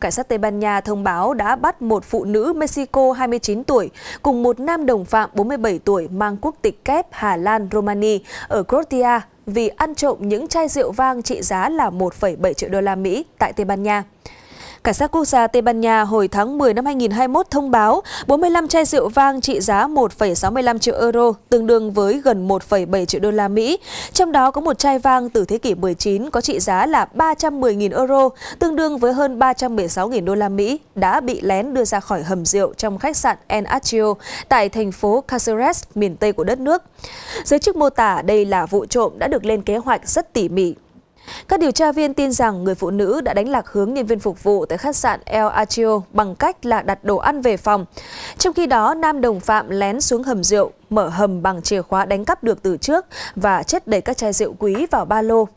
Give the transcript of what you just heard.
Cảnh sát Tây Ban Nha thông báo đã bắt một phụ nữ Mexico 29 tuổi cùng một nam đồng phạm 47 tuổi mang quốc tịch kép Hà Lan Romania ở Croatia vì ăn trộm những chai rượu vang trị giá là 1,7 triệu đô la Mỹ tại Tây Ban Nha. Cảnh sát quốc gia Tây Ban Nha hồi tháng 10 năm 2021 thông báo 45 chai rượu vang trị giá 1,65 triệu euro, tương đương với gần 1,7 triệu đô la Mỹ. Trong đó có một chai vang từ thế kỷ 19 có trị giá là 310.000 euro, tương đương với hơn 316.000 đô la Mỹ đã bị lén đưa ra khỏi hầm rượu trong khách sạn El Atrio tại thành phố Caceres, miền Tây của đất nước. Giới chức mô tả đây là vụ trộm đã được lên kế hoạch rất tỉ mỉ các điều tra viên tin rằng người phụ nữ đã đánh lạc hướng nhân viên phục vụ tại khách sạn El Achio bằng cách là đặt đồ ăn về phòng. Trong khi đó, nam đồng phạm lén xuống hầm rượu, mở hầm bằng chìa khóa đánh cắp được từ trước và chất đầy các chai rượu quý vào ba lô.